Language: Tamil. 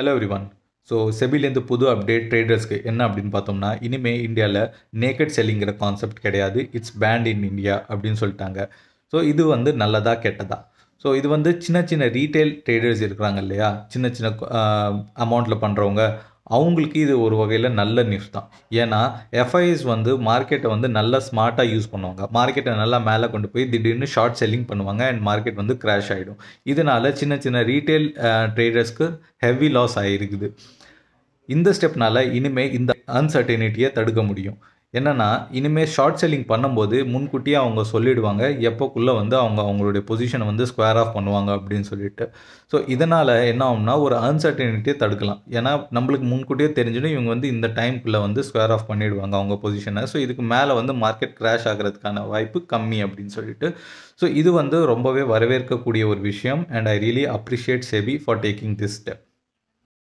ஹலோ எவ்ரி ஒன் ஸோ செபிலேருந்து புது அப்டேட் ட்ரேடர்ஸ்க்கு என்ன அப்படின்னு பார்த்தோம்னா இனிமேல் இந்தியாவில் நேக்கட் செல்லிங்கிற கான்செப்ட் கிடையாது இட்ஸ் பேண்ட் இன் இந்தியா அப்படின்னு சொல்லிட்டாங்க ஸோ இது வந்து நல்லதா கெட்டதா ஸோ இது வந்து சின்ன சின்ன ரீட்டைல் ட்ரேடர்ஸ் இருக்கிறாங்க இல்லையா சின்ன சின்ன அமௌண்ட்டில் பண்ணுறவங்க அவங்களுக்கு இது ஒரு வகையில் நல்ல நியூஸ் தான் ஏன்னா எஃப்ஐஎஸ் வந்து மார்க்கெட்டை வந்து நல்லா ஸ்மார்ட்டாக யூஸ் பண்ணுவாங்க மார்க்கெட்டை நல்லா மேலே கொண்டு போய் திடீர்னு ஷார்ட் செல்லிங் பண்ணுவாங்க அண்ட் மார்க்கெட் வந்து கிராஷ் ஆகிடும் இதனால் சின்ன சின்ன ரீட்டெயில் ட்ரேடர்ஸ்க்கு ஹெவி லாஸ் ஆகிருக்குது இந்த ஸ்டெப்னால் இனிமேல் இந்த அன்சர்டனிட்டியை தடுக்க முடியும் என்னென்னா இனிமேல் ஷார்ட் செல்லிங் பண்ணும்போது முன்கூட்டியே அவங்க சொல்லிடுவாங்க எப்போக்குள்ளே வந்து அவங்க அவங்களுடைய பொசிஷனை வந்து ஸ்கொயர் ஆஃப் பண்ணுவாங்க அப்படின்னு சொல்லிட்டு ஸோ இதனால் என்ன ஆகும்னா ஒரு அன்சர்டனிட்டியை தடுக்கலாம் ஏன்னா நம்மளுக்கு முன்கூட்டியே தெரிஞ்சிடும் இவங்க வந்து இந்த டைம்குள்ளே வந்து ஸ்கொயர் ஆஃப் பண்ணிவிடுவாங்க அவங்க பொசிஷனை ஸோ இதுக்கு மேலே வந்து மார்க்கெட் கிராஷ் ஆகிறதுக்கான வாய்ப்பு கம்மி அப்படின்னு சொல்லிட்டு ஸோ இது வந்து ரொம்பவே வரவேற்கக்கூடிய ஒரு விஷயம் and I really appreciate SEBI for taking this step